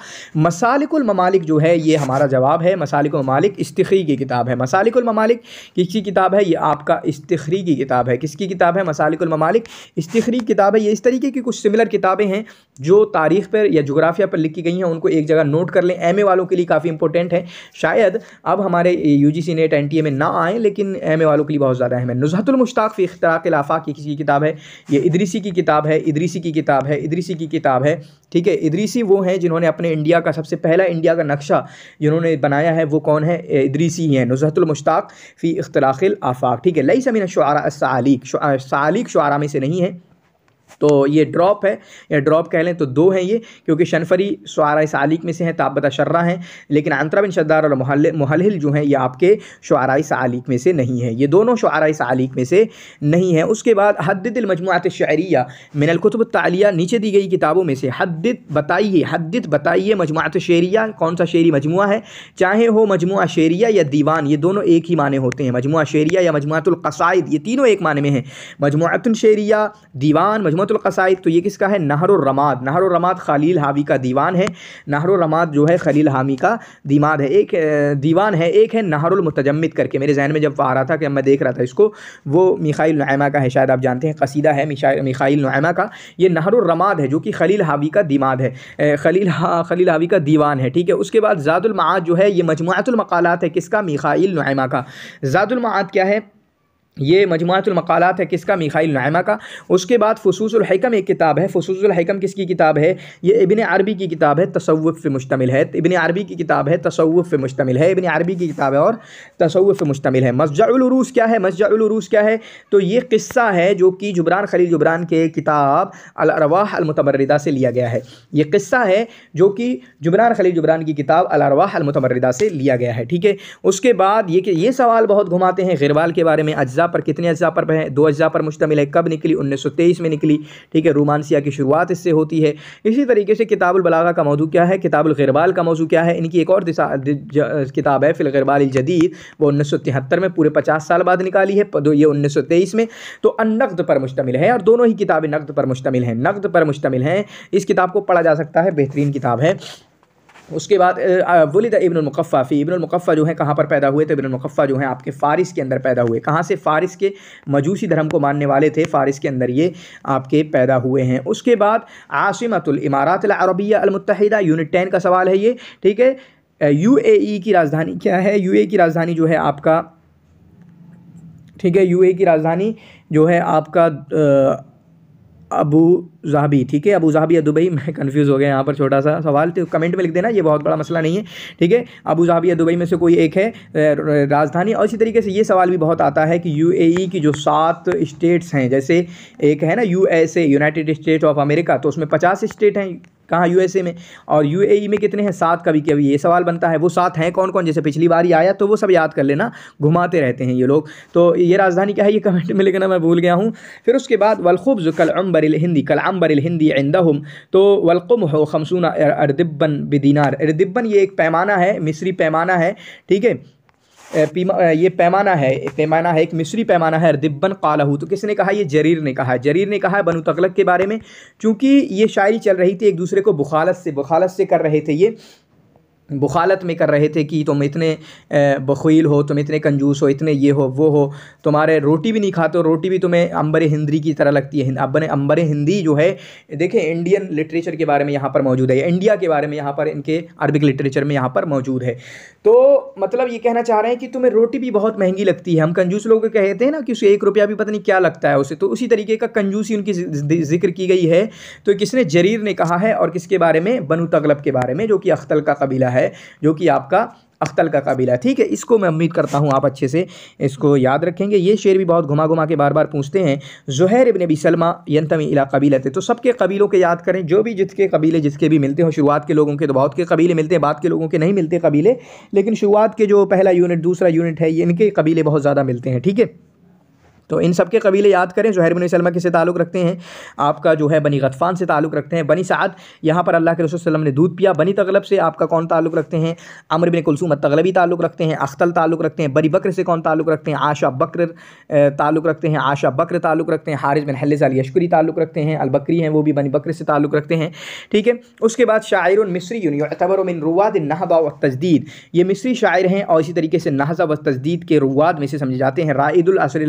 मसालिकमालिक जो है ये हमारा जवाब है मसालिकमालिक ममालिक की किताब है मसालिकमालिक किसकी किताब है ये आपका इस्तखरी की किताब है किसकी किताब है मसालिकुल ममालिक इस्तिखरी किताब है ये इस तरीके की कुछ सिमिलर किताबें हैं जो तारीख पर या जोग्राफिया पर लिखी गई हैं उनको एक जगह नोट कर लें एम वालों के लिए काफ़ी इंपॉर्टेंट है शायद अब हमारे U G C NET N T A में ना आएँ लेकिन एम ए वालों के लिए बहुत ज़्यादा अहम है नुजहतुलमुश्ताक फ़ी अख्तराक लाफा की किसी किताब है ये इदरीसी की किताब है इदरीसी की किताब है इदरीसी की किताब है ठीक है इदरीसी वो हैं जिन्होंने अपने इंडिया का सबसे पहला इंडिया का नक्शा जिन्होंने बनाया है वो कौन है इदरीसी ही हैं नुजहतुलमुश्ताक फ़ी अख्तराक आफाक ठीक है लई समीन शारा साली सालिक शुआरा में से नहीं है तो ये ड्रॉप है या ड्रॉप कह लें तो दो हैं ये क्योंकि शनफरी शुरा सालिक में से हैं तो ताबत शर्रा हैं लेकिन आंतरा बिन शद्दार और महल जो हैं ये आपके शुरा सालिक में से नहीं है ये दोनों शुरा सालिक में से नहीं है उसके बाद हद्दिल मजमुआत शायरिया मिनल तालिया नीचे दी गई किताबों में से हद्दित बताइए हद्दित बताइए मजमुआत शेरिया कौन सा शेरी मजमु है चाहे हो मजमु शेरिया या दीवान ये दोनों एक ही माने होते हैं मजमु शेरिया या मजमुआतुलकसाइद ये तीनों एक माने में हैं मजमुआतन शेरिया दीवान कसाइद तो ये किसका है नहर रमाद नहर रमाद खलील हावी का दीवान है नहर रमाद जो है खलील हामी का दीमाद है एक दीवान है एक है नहरुलमतजमद करके मेरे जहन में जब आ रहा था कि मैं देख रहा था इसको वो मिखाइल नुमा का है शायद आप जानते हैं कसीदा है मिखाइल नुमा का ये नहर रमाद है जो कि खलील हावी का दीमाद है खलील हा खलील हावी का दीवान है ठीक है उसके बाद ज़ादुलमाद जो है ये मजमुआतुलमकालत है किसका मिखाइल नुमा का ज़ादुलमाद क्या है ये मजमातुलमक़ालत है किसका मिखाइल नायमा का उसके बाद फसूसम एक किताब है फसूसुलहकम किसकी किताब है ये इबन अरबी की किताब है तसव्वुफ़ पे मुश्तमिल है इबन अरबी की किताब है तसव्वुफ़ पे मुश्तमिल है इबन अरबी की किताब है और तसव्वुफ़ पे मुश्तमिल है मस्जाउलरूस क्या है मस्जाउलरूस क्या है तो ये किस्सा है जो कि जुबरान खलील जुबरान के किताब अलरवाह अलमतमरदा से लिया गया है ये किस्सा है जो कि जुबरान खलील जुबरान की किताब अलरवाह अलमतमरदा से लिया गया है ठीक है उसके बाद ये ये सवाल बहुत घुमाते हैं गिरवाल के बारे में अज्जा अज्जा पर कितने अज्जा पर है दो अज्जा पर मुश्तमिल है कब निकली उन्नीस में निकली ठीक है रोमानसिया की शुरुआत इससे होती है इसी तरीके से किताबुल बलागा का मौजू क्या है किताबुल गरबाल का मौजू क्या है इनकी एक और किताब है फिलगरबाल जदीद वो उन्नीस में पूरे पचास साल बाद निकाली है तो ये उन्नीस में तो नकद पर मुश्तमिल है और दोनों ही किताबें नकद पर मुश्तमिल हैं नकद पर मुश्तमिल हैं इस किताब को पढ़ा जा सकता है बेहतरीन किताब है उसके बाद इबन इबनमकफ़ा फ़ी इबनमकफ़ा जो है कहाँ पर पैदा हुए तो इबनमकफ़ा जो है आपके फ़ारिस के अंदर पैदा हुए कहाँ से फ़ारिस के मजूसी धर्म को मानने वाले थे फ़ारिस के अंदर ये आपके पैदा हुए हैं उसके बाद आसिमतुलमारात अरबिया अलमतहदा यूनिट टेन का सवाल है ये ठीक है यू की राजधानी क्या है यू की राजधानी जो है आपका ठीक है यू की राजधानी जो है आपका अबू जहाबी ठीक है अबू जहाबी या दुबई मैं कंफ्यूज हो गया यहाँ पर छोटा सा सवाल तो कमेंट में लिख देना ये बहुत बड़ा मसला नहीं है ठीक है अबू जहाबी या दुबई में से कोई एक है राजधानी और इसी तरीके से ये सवाल भी बहुत आता है कि यूएई e की जो सात स्टेट्स हैं जैसे एक है ना USA united state of America तो उसमें पचास स्टेट हैं कहाँ यूएसए में और यूएई e में कितने हैं सात कभी कभी ये सवाल बनता है वो सात हैं कौन कौन जैसे पिछली बार ही आया तो वो सब याद कर लेना घुमाते रहते हैं ये लोग तो ये राजधानी क्या है ये कमेंट में लिखना मैं भूल गया हूँ फिर उसके बाद वलखुब्ज़ कल अम्बरिल हिंदी कल अम्बरिल हिंदी इंदहम तो वलकुम हो खमसूना अरदिब्बन बदीनार अरदिब्बन ये एक पैमाना है मिसरी पैमाना है ठीक है ये पैमाना है पैमाना है एक मिस्री पैमाना है दिब्बन कालाहू तो किसने कहा ये जरीर ने कहा है जरीर ने कहा है बनु तगलक के बारे में चूँकि ये शायरी चल रही थी एक दूसरे को बुखालत से बुखालत से कर रहे थे ये बुखालत में कर रहे थे कि तुम इतने बखील हो तुम इतने कंजूस हो इतने ये हो वो हो तुम्हारे रोटी भी नहीं खाते हो रोटी भी तुम्हें अंबर हिंदी की तरह लगती है अम्बर अंबर हिंदी जो है देखें इंडियन लिटरेचर के बारे में यहाँ पर मौजूद है इंडिया के बारे में यहाँ पर इनके अरबिक लिटरेचर में यहाँ पर मौजूद है तो मतलब ये कहना चाह रहे हैं कि तुम्हें रोटी भी बहुत महंगी लगती है हम कंजूस लोग कहते हैं ना कि उसे एक रुपया भी पता नहीं क्या लगता है उसे तो उसी तरीके का ही उनकी जिक्र की गई है तो किसने जरीर ने कहा है और किसके बारे में बनु तगलब के बारे में जो कि अख्तल का कबीला है है जो कि आपका अख्तल का कबीला ठीक है इसको मैं उम्मीद करता हूँ आप अच्छे से इसको याद रखेंगे ये शेर भी बहुत घुमा घुमा के बार बार पूछते हैं जहैर इबन बी सलमा यंतमी इला कबीला थे तो सबके कबीलों के याद करें जो भी जिसके कबीले जिसके भी मिलते हो शुरुआत के लोगों के तो बहुत के कबीले मिलते हैं बाद के लोगों के नहीं मिलते कबीले लेकिन शुरुआत के जो पहला यूनिट दूसरा यूनिट है इनके कबीले बहुत ज़्यादा मिलते हैं ठीक है तो इन सब के कबीले याद करें जहर बिन सलमा किससे ताल्लुक़ रखते हैं आपका जो है बनी गतफ़ान से ताल्लुक़ रखते हैं बनी साद यहाँ पर अल्लाह के रसोल्लम ने दूध पिया बनी तगलब से आपका कौन ताल्लुक़ रखते हैं अमर बिन कुलसूम तगलबी ताल्लुक़ रखते हैं अख्तल ताल्लुक़ रखते हैं बरी बकर से कौन ताल्लुक़ रखते हैं आशा बकर ताल्लुक़ रखते हैं आशा बकर ताल्लुक़ रखते हैं हारिज बिन हल्ले अली ताल्लुक़ रखते हैं अलबकरी हैं वो भी बनी बकर से ताल्लुक़ रखते हैं ठीक है उसके बाद शायर मिस्री यूनिबर मिन रुवाद नहबा व तजदीद ये मिस्री शायर हैं और इसी तरीके से नहजा व तजदीद के रुवाद में से समझे जाते हैं राइदुल असर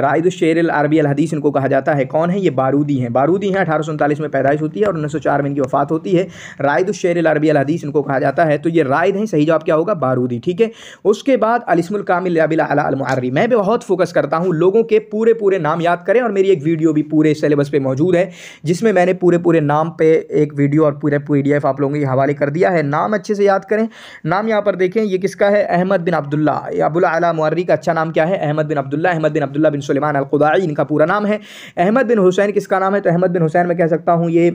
रायद शेर अरबी अलहदीस इनको कहा जाता है कौन है ये बारूदी हैं बारूदी हैं अठारह में पैदाइश होती है और उन्नीस में इनकी वफात होती है रायद शेर अरबी अलहदीस इनको कहा जाता है तो ये रायद हैं सही जवाब क्या होगा बारूदी ठीक है उसके बाद अलिसमुल कामिल मैं भी बहुत फोकस करता हूँ लोगों के पूरे पूरे नाम याद करें और मेरी एक वीडियो भी पूरे सिलेबस पर मौजूद है जिसमें मैंने पूरे पूरे नाम पर एक वीडियो और पूरे पी डी आप लोगों के हवाले कर दिया है नाम अच्छे से याद करें नाम यहाँ पर देखें ये किसका है अहमद बिन अब्दुल्ला अबुल अला मुर्री का अच्छा नाम क्या है अहमद बिन अब्दुल्ला अहमद बिन अब्दुल्ला बिन सुलेमान अलखुदाई इनका पूरा नाम है अहमद बिन हुसैन किसका नाम है तो अहमद बिन हुसैन मैं कह सकता हूँ ये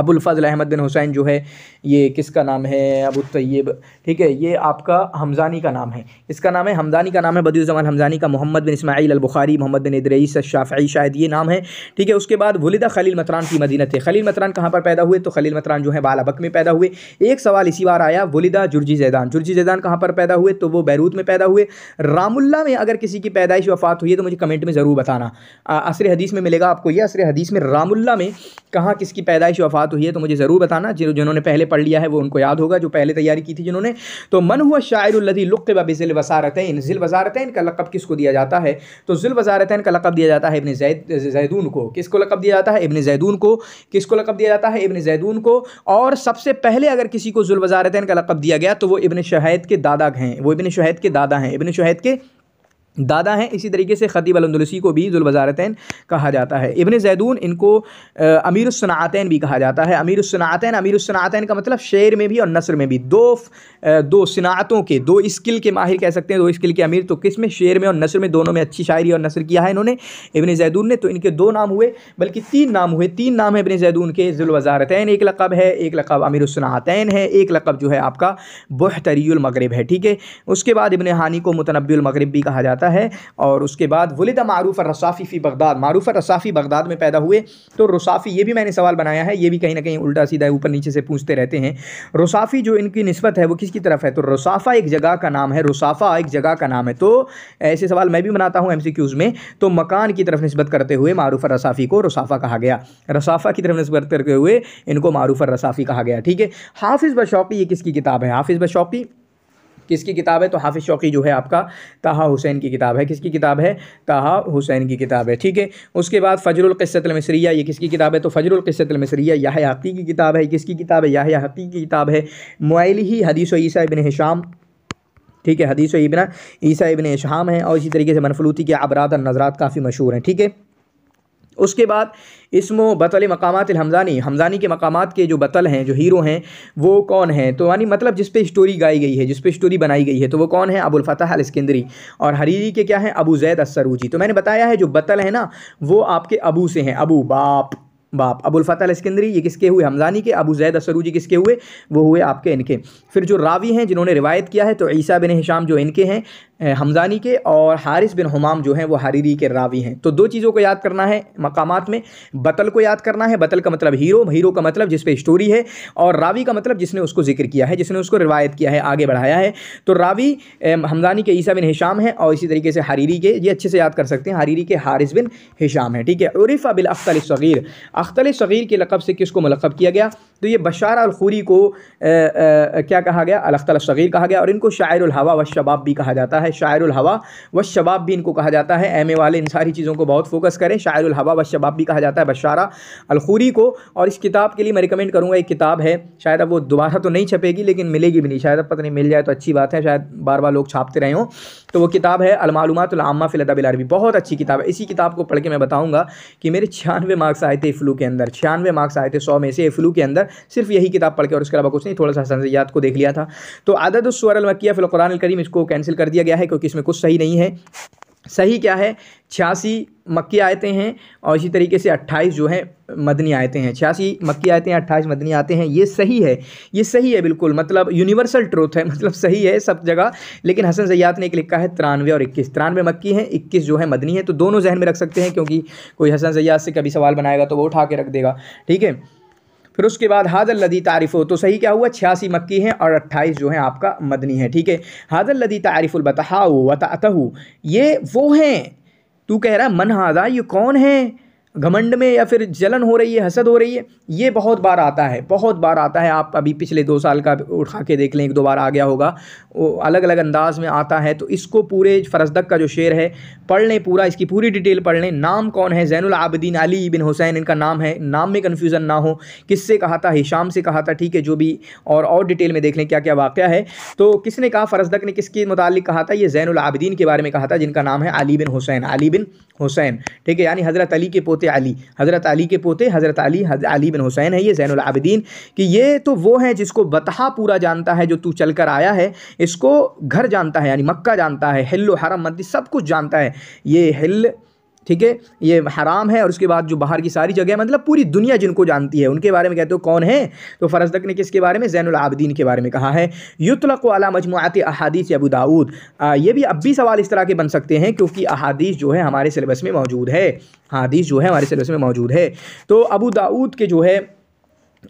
अबुलफ़ल अहमद बिन हुसैन जो है ये किसका नाम है अबू तैयब ठीक है ये आपका हमज़ानी का नाम है इसका नाम है हमदानी का नाम है बदीज़मान हमज़ानी का मोहम्मद बिन इसमाइल अलबुखारी मोहम्मद बिन इदरईस शाफ़ी शायद ये नाम है ठीक है उसके बाद वलिदा खलील मतरान की मदीनत है खलील मतरान कहाँ पर पैदा हुए तो खलील मतरान जो है बालाबक में पैदा हुए एक सवाल इसी बार आया वलिदा जुर्जी जैदान जुर्जी जैदान कहाँ पर पैदा हुए तो वो बैरूत में पैदा हुए रामुल्ला में अगर किसी की पैदाइश वफ़ात हुई है तो मुझे कमेंट में ज़रूर बताना असर हदीस में मिलेगा आपको यह असर हदीस में रामुल्ला में कहाँ किसकी पैदाइश वफ़ात बात हुई है तो मुझे ज़रूर बताना जिन जिन्होंने पहले पढ़ लिया है वो उनको याद होगा जो पहले तैयारी की थी जिन्होंने तो मन हुआ शायर शायरदी लुक़ब ज़िल वसारतैन ज़िल वजारतैन का लकब किसको दिया जाता है तो ज़िल वजारतैन का लकब दिया जाता है इबन जैद जैदून को किसको लकब दिया जाता है इबन जैदून को किसको लकब दिया जाता है इबन जैदून को और सबसे पहले अगर किसी को जुल वजारतैन का लकब दिया गया तो वो इबन शहैद के दादा हैं वो इबन शहैद के दादा हैं इबन शहैद के दादा हैं इसी तरीके से ख़तीब अलंदुलसी को भी जुलवज़ारतैन कहा जाता है इबन जैदून इनको अमीर भी कहा जाता है अमीर उसनातैन अमीर का मतलब शेर में भी और नसर में भी दो दो सनातों के दो स्किल के माहिर कह सकते हैं दो स्किल के अमीर तो किस में शेर में और नसर में दोनों में अच्छी शायरी और नसर किया है इन्होंने इबन जैदून ने तो इनके दो नाम हुए बल्कि तीन नाम हुए तीन नाम है इबन जैदून के जुलवज़ारतैन एक लकब है एक लकब अमीर है एक लकब जो है आपका बहतरीमगरब है ठीक है उसके बाद इबन हानी को मुतनबी भी कहा जाता है जाता है और उसके बाद वलिद मारूफ रसाफ़ी फ़ी बगदाद मारूफ रसाफ़ी बगदाद में पैदा हुए तो रसाफ़ी ये भी मैंने सवाल बनाया है ये भी कहीं ना कहीं उल्टा सीधा ऊपर नीचे से पूछते रहते हैं रसाफ़ी जो इनकी नस्बत है वो किसकी तरफ है तो रसाफ़ा एक जगह का नाम है रसाफ़ा एक जगह का नाम है तो ऐसे सवाल मैं भी बनाता हूँ एम में तो मकान की तरफ नस्बत करते हुए मारूफ रसाफ़ी को रसाफ़ा कहा गया रसाफ़ा की तरफ नस्बत करते हुए इनको मारूफ रसाफ़ी कहा गया ठीक है हाफिज़ बशौकी ये किसकी किताब है हाफिज़ बशौकी किसकी किताब है तो हाफिज़ शौकी जो है आपका ताहा हुसैन की किताब है किसकी किताब है ताहा हुसैन की किताब है ठीक है उसके बाद फ़जरुलक़सतलमसरिया ये किसकी किताब है तो फ़जरुलक़सतलमसरिया यह हक़ी की किताब है किसकी किताब है यह हक़ी की किताब है मोइल ही हदीस ईसा इबन हिशाम ठीक है हदीस इबन ईसा इबन हिशाम है और इसी तरीके से मनफलूती के अबरात और नज़रात काफ़ी मशहूर हैं ठीक है उसके बाद इसमो बतल मकामात हमज़ानी हमज़ानी के मकामात के जो बतल हैं जो हीरो हैं वो कौन हैं तो यानी मतलब जिस पे स्टोरी गाई गई है जिस पे स्टोरी बनाई गई है तो वो कौन है अबुलफ़तः अलस्कंदरी और हरीरी के क्या हैं अबू जैद असरूजी तो मैंने बताया है जो बतल है ना वो आपके अबू से हैं अबू बाप बाप अबुलफ़तः अलस्कंदरी ये किसके हुए हमज़ानी के अबू जैद असरूजी किसके हुए वो हुए आपके इनके फिर जो रावी हैं जिन्होंने रिवायत किया है तो ईसा बिन हिशाम जो इनके हैं हमजानी के और हारिस बिन हमाम जो हैं वो हारीरी के रावी हैं तो दो चीज़ों को याद करना है मकाम में बतल को याद करना है बतल का मतलब हीरो हीरो का मतलब जिस पे स्टोरी है और रावी का मतलब जिसने उसको जिक्र किया है जिसने उसको रिवायत किया है आगे बढ़ाया है तो रावी हमजानी के ईसा बिन हिशाम है और इसी तरीके से हारीरी के ये अच्छे से याद कर सकते हैं हारीरी के हारिस बिन हिशाम है ठीक है उरीफ़ा बिल अख्तल सग़ीर अख्तल सग़ीर के लकब से किसको मलकब किया गया तो ये बशार अलखूरी को आ, आ, क्या कहा गया अलख्तल शगीर कहा गया और इनको शायर हवा व शबाब भी कहा जाता है शायर हवा व शबाब भी इनको कहा जाता है एम वाले इन सारी चीज़ों को बहुत फोकस करें शायर हवा व शबाब भी कहा जाता है बशारा अलखूरी को और इस किताब के लिए मैं रिकमेंड करूँगा एक किताब है शायद अब वो दोबारा तो नहीं छपेगी लेकिन मिलेगी भी नहीं शायद अब पता नहीं मिल जाए तो अच्छी बात है शायद बार बार लोग छापते रहे हों तो वो किताब है अलमालूमातुल्मा फ़िलदबिल अरबी बहुत अच्छी किताब है इसी किताब को पढ़ के मैं बताऊँगा कि मेरे छियानवे मार्क्स आए थे फ्लू के अंदर छियानवे मार्क्स आए थे सौ में से फ्लू के अंदर सिर्फ यही किताब पढ़ के और उसके अलावा कुछ नहीं थोड़ा सा संजयात को देख लिया था तो आदत उस्वर अलमकिया फ़िलकुरान करीम इसको कैंसिल कर दिया गया है क्योंकि इसमें कुछ सही नहीं है सही क्या है छियासी मक्की आयतें हैं और इसी तरीके से अट्ठाईस जो है मदनी आयतें हैं छियासी मक्की आयतें हैं अट्ठाईस मदनी आते हैं ये सही है ये सही है बिल्कुल मतलब यूनिवर्सल ट्रूथ है मतलब सही है सब जगह लेकिन हसन सयात ने एक लिखा है तिरानवे और इक्कीस तिरानवे मक्की हैं इक्कीस जो है मदनी है तो दोनों जहन में रख सकते हैं क्योंकि कोई हसन सयात से कभी सवाल बनाएगा तो वो उठा के रख देगा ठीक है फिर उसके बाद हाजल लदी तारीफ़ तो सही क्या हुआ छियासी मक्की हैं और अट्ठाईस जो है आपका मदनी है ठीक है हाजल लदी तारीफ़ुलबतहा वतह ये वो हैं तू कह रहा मन हादा ये कौन है घमंड में या फिर जलन हो रही है हसद हो रही है ये बहुत बार आता है बहुत बार आता है आप अभी पिछले दो साल का उठा के देख लें एक दो बार आ गया होगा वो अलग अलग अंदाज में आता है तो इसको पूरे फरसदक का जो शेर है पढ़ लें पूरा इसकी पूरी डिटेल पढ़ लें नाम कौन है जैनुल आबदीन अली बिन हुसैन इनका नाम है नाम में कन्फ्यूज़न ना हो किससे कहा था हिशाम से कहा था ठीक है जो भी और और डिटेल में देख लें क्या क्या वाक़ है तो किसने कहा फरसदक ने किसके मुतालिक कहा था ये जैनुल आबदीन के बारे में कहा था जिनका नाम है अली बिन हुसैन अली बिन हुसैन ठीक है यानी हज़रत अली के पोते पोते अली हज़रत अली के पोते हज़रत अली अली बिन हुसैन है ये ज़ैनआबदीन कि ये तो वो हैं जिसको बतहा पूरा जानता है जो तू चल कर आया है इसको घर जानता है यानी मक्का जानता है हिल हरम मद्दी सब कुछ जानता है ये हिल ठीक है ये हराम है और उसके बाद जो बाहर की सारी जगह मतलब पूरी दुनिया जिनको जानती है उनके बारे में कहते हो कौन है तो फ़रजदक ने किसके बारे में जैन आबदीन के बारे में कहा है युतलक वाला मजमुआत अहादीस अबू दाऊद ये भी अब भी सवाल इस तरह के बन सकते हैं क्योंकि अहादीस जो है हमारे सिलेबस में मौजूद है हादीस जो है हमारे सिलेबस में मौजूद है तो अबू दाऊद के जो है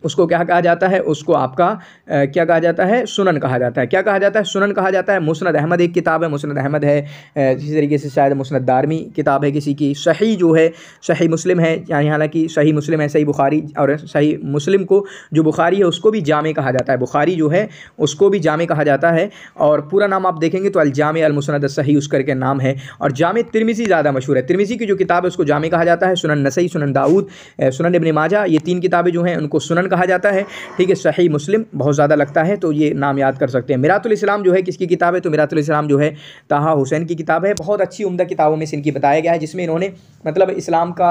उसको क्या कहा जाता है उसको आपका आ, क्या कहा जाता है सुनन कहा जाता है क्या कहा जाता है सुनन कहा जाता है मुसनद अहमद एक किताब है मुसनद अहमद है इसी तरीके से शायद मुसनद दारमी किताब है किसी की सही जो है सही मुस्लिम है यानी हालांकि सही मुस्लिम है सही बुखारी और सही मुस्लिम को जो बुखारी है उसको भी जामे कहा जाता है बुखारी जो है उसको भी जामे कहा जाता है और पूरा नाम आप देखेंगे तो अलजाम अलमुसनद सही उस करके नाम है और जाम तिरमिसी ज़्यादा मशहूर है तिरमिसी की जो किताब है उसको जामे कहा जाता है सुनन नसई सुनन दाऊद सुनन इबन माजा ये तीन किताबें जो हैं उनको सुनन सुनन कहा जाता है ठीक है सही मुस्लिम बहुत ज़्यादा लगता है तो ये नाम याद कर सकते हैं इस्लाम जो है किसकी किताब है तो इस्लाम जो है ताहा हुसैन की किताब है बहुत अच्छी उमदा किताबों में से इनकी बताया गया है जिसमें इन्होंने मतलब इस्लाम का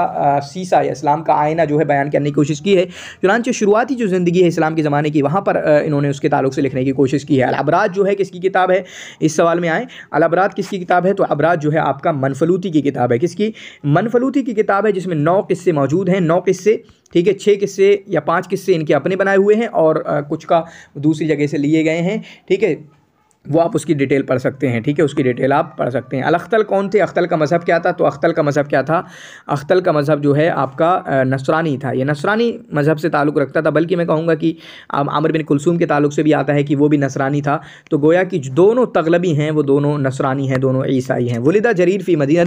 सीसा या इस्लाम का आयना जो है बयान करने की कोशिश की है चुनाच शुरुआती जो ज़िंदगी है इस्लाम के ज़माने की वहाँ पर इन्होंने उसके ताल्लुक से लिखने की कोशिश की है अलबराज जो है किसकी किताब है इस सवाल में आए अलबराज किसकी किताब है तो अबराज जो है आपका मनफलूती की किताब है किसकी मनफलूती की किताब है जिसमें नौ किस्से मौजूद हैं नौ किस्से ठीक है छः किस्से या पाँच किस्से इनके अपने बनाए हुए हैं और कुछ का दूसरी जगह से लिए गए हैं ठीक है वो आप उसकी डिटेल पढ़ सकते हैं ठीक है उसकी डिटेल आप पढ़ सकते हैं अलख्तल कौन थे अख्तल का मज़हब क्या था तो अख्तल का मज़हब क्या था अख्तल का मज़हब जो है आपका नसरानी था ये नसरानी मज़हब से ताल्लुक़ रखता था बल्कि मैं कहूँगा कि आमर बिन कुलसूम के ताल्लुक से भी आता है कि वो भी नसरानी था तो गोया कि दोनों तगलबी हैं वो दोनों नसरानी हैं दोनों ईसाई हैं वलिदा जरीर फ़ी मदीना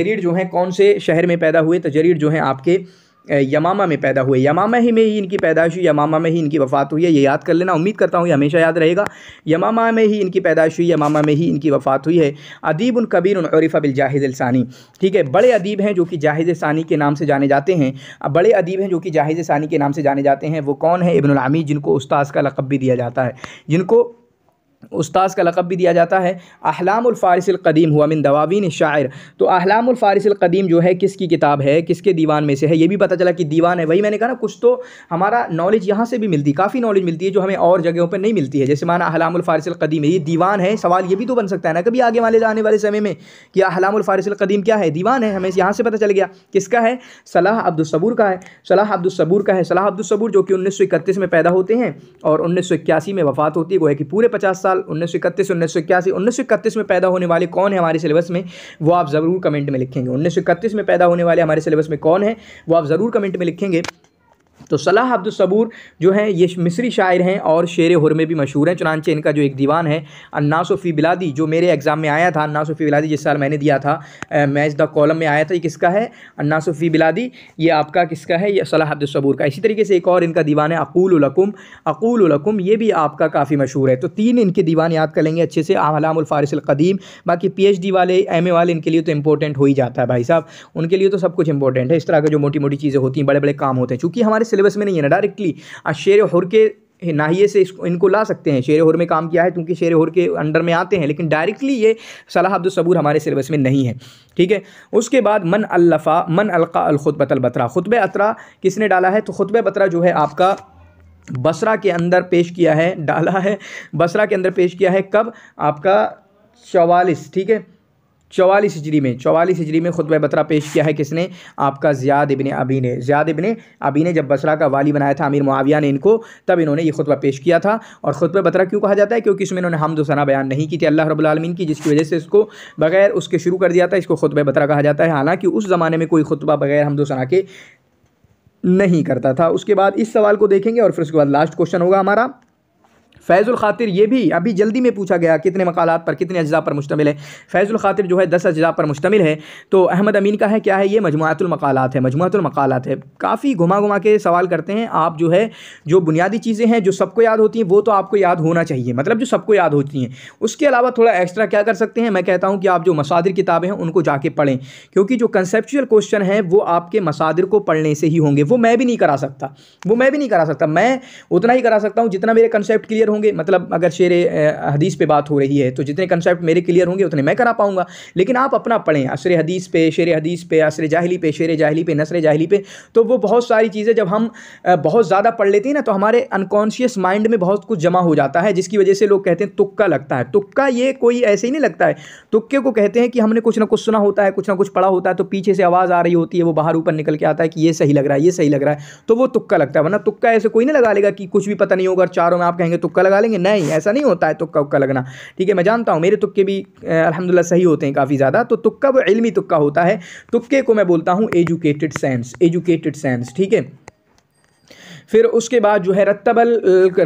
जरीर जो हैं कौन से शहर में पैदा हुए तो जरीर जो हैं आपके यमामा में पैदा हुए यमामा ही में ही इनकी पैदाइश हुई यमामा में ही इनकी वफ़ात हुई है ये याद कर लेना उम्मीद करता हूँ ये हमेशा याद रहेगा यमामा में ही इनकी पैदाइश हुई यमामा में ही इनकी वफ़ात हुई है अदीब उन कबीर उनफ़ा बिल जाहिद सानी ठीक है बड़े अदीब हैं जो कि जाहिद सानी के नाम से जाने जाते हैं बड़े अदीब हैं जो कि जाहिद सानी के नाम से जाने जाते हैं वो कौन है इबन अमी जिनको उस्ताद का लकब भी दिया जाता है जिनको उस्ताद का लक़ब भी दिया जाता है अहलामफ़ारसक़दीम हुआ मिन दवावीन शायर तो अहलामफ़ारसदीम जो है किसकी किताब है किसके दीवान में से है ये भी पता चला कि दीवान है वही मैंने कहा ना कुछ तो हमारा नॉलेज यहाँ से भी मिलती काफ़ी नॉलेज मिलती है जो हमें और जगहों पर नहीं मिलती है जैसे माना अहलामफ़ारसक़दीम है ये दीवान है सवाल ये भी तो बन सकता है ना कभी आगे वाले आने वाले समय में कि अहलामफ़ारसक़दीम क्या है दीवान है हमें यहाँ से पता चल गया किसका है सलाह अब्दुलसबूर का है सलाह अब्दुलसबूर का है सलाह अब्दुलसबूर जो कि उन्नीस में पैदा होते हैं और उन्नीस में वफ़ात होती है वो है कि पूरे पचास साल उन्नीस सौ इकतीस उन्नीस सौ इक्यासी उन्नीस सौ इकतीस में पैदा होने वाले कौन है हमारे सिलेबस में वो आप ज़रूर कमेंट में लिखेंगे उन्नीस सौ इकतीस में पैदा होने वाले हमारे सिलेबस में कौन है वो आप ज़रूर कमेंट में लिखेंगे तो सलाह अब्दुलसबूर जो हैं ये मिस्री शायर हैं और शेर हुर में भी मशहूर हैं चुनानचे इनका जो एक दीवान है अन्नासफ़ी बिलादी जो मेरे एग्ज़ाम में आया था अन्नासफ़ी बिलादी जिस साल मैंने दिया था मैच द कॉलम में आया था ये किसका है अन्नासफ़ी बिलादी ये आपका किसका है ये सलाह अब्दुलसबूर का इसी तरीके से एक और इनका दीवान है अकूलकुम अकूलकुम ये भी आपका काफ़ी मशहूर है तो तीन इनके दीवान याद कर लेंगे अच्छे से आलामफ़ारसलकदीम बाकी पी एच डी वाले एम ए वाले इनके लिए तो इंपॉर्टेंट हो ही जाता है भाई साहब उनके लिए तो सब कुछ इंपॉर्टेंट है इस तरह के जो मोटी मोटी चीज़ें होती हैं बड़े बड़े काम होते हैं चूँकि हमारे सिलेबस में नहीं है ना डायरेक्टली शेर हुर के नाहिए से इसको इनको ला सकते हैं शेर होर में काम किया है क्योंकि शेर होर के अंडर में आते हैं लेकिन डायरेक्टली ये सलाह अब्दुल सबूर हमारे सिलेबस में नहीं है ठीक है उसके बाद मन अल्लफ़ा मन अलका अलखुतबत अलबतरा खुतब अतरा किसने डाला है तो खुतब बतरा जो है आपका बसरा के अंदर पेश किया है डाला है बसरा के अंदर पेश किया है कब आपका चवालीस ठीक है चवालीस हिजरी में चवालीस हिजरी में खुतब बतरा पेश किया है किसने आपका ज़्याद इबन अबी ने ज़्याद इबन अबी ने जब बसरा का वाली बनाया था अमीर मुआविया ने इनको तब इन्होंने ये खुतबा पेश किया था और खुतब बतरा क्यों कहा जाता है क्योंकि इसमें इन्होंने हमद सना बयान नहीं की थी अल्लाह रबालमीन की जिसकी वजह से इसको बगैर उसके शुरू कर दिया था इसको खुतब बतरा कहा जाता है हालाँकि उस ज़माने में कोई खुतबा बगैर हमद सना के नहीं करता था उसके बाद इस सवाल को देखेंगे और फिर उसके बाद लास्ट क्वेश्चन होगा हमारा फैज़ुल ख़ातिर ये भी अभी जल्दी में पूछा गया कितने मकालत पर कितने अज्जा पर मुश्तमिल है फैज़ुल ख़ातिर जो है दस अज्जा पर मुश्तमिल है तो अहमद अमीन का है क्या है ये मजमुआतमकालत है मजमुआतमकालत है काफ़ी घुमा घुमा के सवाल करते हैं आप जो है जो बुनियादी चीज़ें हैं जो सबको याद होती हैं वो तो आपको याद होना चाहिए मतलब जो सबको याद होती हैं उसके अलावा थोड़ा एक्स्ट्रा क्या कर सकते हैं मैं कहता हूँ कि आप जो मसादिर किताबें हैं उनको जाके पढ़ें क्योंकि जो कंसेप्चुअल क्वेश्चन है वो आपके मसादिर को पढ़ने से ही होंगे वो मैं भी नहीं करा सकता वो मैं भी नहीं करा सकता मैं उतना ही करा सकता हूँ जितना मेरे कंसेप्ट क्लियर होंगे मतलब अगर शेर हदीस पे बात हो रही है तो जितने कंसेप्ट मेरे क्लियर होंगे उतने मैं करा पाऊंगा लेकिन आप अपना पढ़ें असर हदीस पे शेर हदीस पे असर जाहली पे शेर जाहली पे नसर जाहली पे तो वो बहुत सारी चीज़ें जब हम बहुत ज़्यादा पढ़ लेते हैं ना तो हमारे अनकॉन्शियस माइंड में बहुत कुछ जमा हो जाता है जिसकी वजह से लोग कहते हैं तुक्का लगता है तुक्का ये कोई ऐसे ही नहीं लगता है तुक्के को कहते हैं कि हमने कुछ ना कुछ सुना होता है कुछ ना कुछ पढ़ा होता है तो पीछे से आवाज़ आ रही होती है वो बाहर ऊपर निकल के आता है कि ये सही लग रहा है ये सही लग रहा है तो वो तुक्का लगता है वरना तुक्का ऐसे कोई नहीं लगा लेगा कि कुछ भी पता नहीं होगा और चारों में आप कहेंगे तुक्का लगा लेंगे नहीं ऐसा नहीं होता है तुक्का उक्का लगना ठीक है मैं जानता हूँ मेरे तुक्के भी अलहमदिल्ला सही होते हैं काफ़ी ज़्यादा तो तुक्का वो इलमी तुक्का होता है तुक्के को मैं बोलता हूँ एजुकेटेड सेंस एजुकेटेड सेंस ठीक है फिर उसके बाद जो है रत्तबल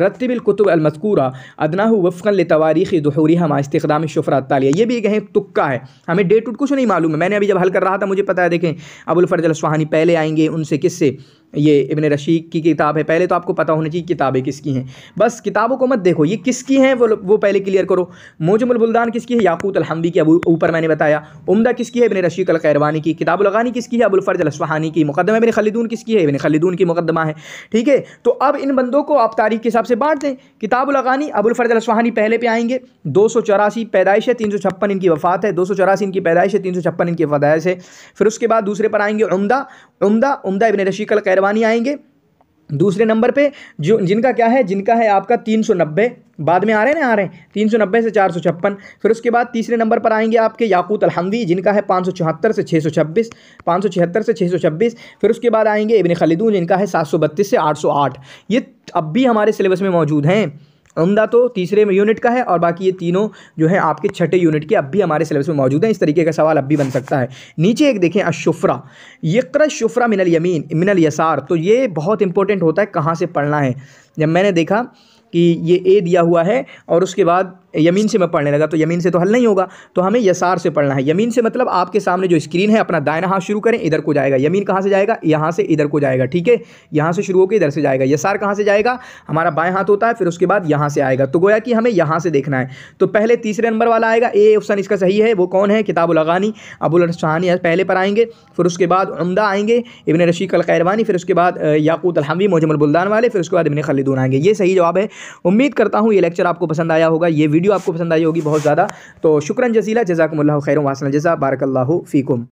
रत्तबिल कुतुब अलमस्कूरा अदना वफ़न तवारीख़ी दहूरी हम इस्तेदाम शुफरा तालिया ये भी एक कहें तुक्का है हमें डेट उट कुछ नहीं मालूम है मैंने अभी जब हल कर रहा था मुझे पता है देखें अबुलफरजल सुहानी पहले आएंगे उनसे किससे ये इबन रशीक की किताब है पहले तो आपको पता होना चाहिए किताबें किसकी हैं बस किताबों को मत देखो ये किसकी हैं वो वो पहले क्लियर करो मोजमुलबुलदान किसकी है याकूत अलहमदी की अब ऊपर मैंने बताया उमदा किसकी है इबन रशीक कैरवानी की किताब लगानी किसकी है अबुलफर्ज अलसहानी की मुकदमा इबन खलीदून किसकी है इबन खलीदून की मुकदमा है ठीक है तो अब इन बंदों को आप तारीख के हिसाब से बांट दें किताब लगानी अबुलफर्ज अलसहानी पहले पे आएंगे दो सौ चौरासी पैदाइश है तीन सौ छप्पन इनकी वफात है दो सौ चौरासी इनकी पैदाइश है तीन सौ छप्पन इनकी वफादाइश है फिर उसके बाद दूसरे पर आएंगे उमदा उमदा उमदा इबन रशीक कैर हल्द्वानी आएंगे दूसरे नंबर पे जो जिनका क्या है जिनका है आपका तीन सौ नब्बे बाद में आ रहे हैं ना आ रहे हैं तीन सौ नब्बे से चार सौ छप्पन फिर उसके बाद तीसरे नंबर पर आएंगे आपके याकूत अलहमदी जिनका है पाँच सौ चौहत्तर से छः सौ छब्बीस पाँच सौ छिहत्तर से छः सौ छब्बीस फिर उसके बाद आएंगे इबन खलिदून जिनका है सात सौ बत्तीस से आठ सौ आठ ये अब भी हमारे सिलेबस में मौजूद हैं उमदा तो तीसरे में यूनिट का है और बाकी ये तीनों जो है आपके छठे यूनिट के अब भी हमारे सिलेबस में मौजूद हैं इस तरीके का सवाल अब भी बन सकता है नीचे एक देखें अशुफ्रा यकर शुफ्रा मिनल यमीन मिनल यसार तो ये बहुत इंपॉर्टेंट होता है कहाँ से पढ़ना है जब मैंने देखा कि ये ए दिया हुआ है और उसके बाद यमीन से मैं पढ़ने लगा तो यमीन से तो हल नहीं होगा तो हमें यसार से पढ़ना है यमीन से मतलब आपके सामने जो स्क्रीन है अपना दायना हाथ शुरू करें इधर को जाएगा यमीन कहाँ से जाएगा यहाँ से इधर को जाएगा ठीक है यहाँ से शुरू होकर इधर से जाएगा यसार कहाँ से जाएगा हमारा बाएँ हाथ होता है फिर उसके बाद यहाँ से आएगा तो गोया कि हमें यहाँ से देखना है तो पहले तीसरे नंबर वाला आएगा ए ऑप्शन इसका सही है वो कौन है किताबुल अगानी अबुल पहले पर आएंगे फिर उसके बाद उमदा आएंगे इबन रशीक कैरवानी फिर उसके बाद याकूत अलहमी मोजमल बुलदान वाले फिर उसके बाद इबन खलिदून आएंगे ये सही जवाब है उम्मीद करता हूँ ये लेक्चर आपको पसंद आया होगा ये वीडियो वीडियो आपको पसंद आई होगी बहुत ज़्यादा तो शुक्रन जजीला जजाकमल खैर वासन जजा बारकल्ला फ़ीकुम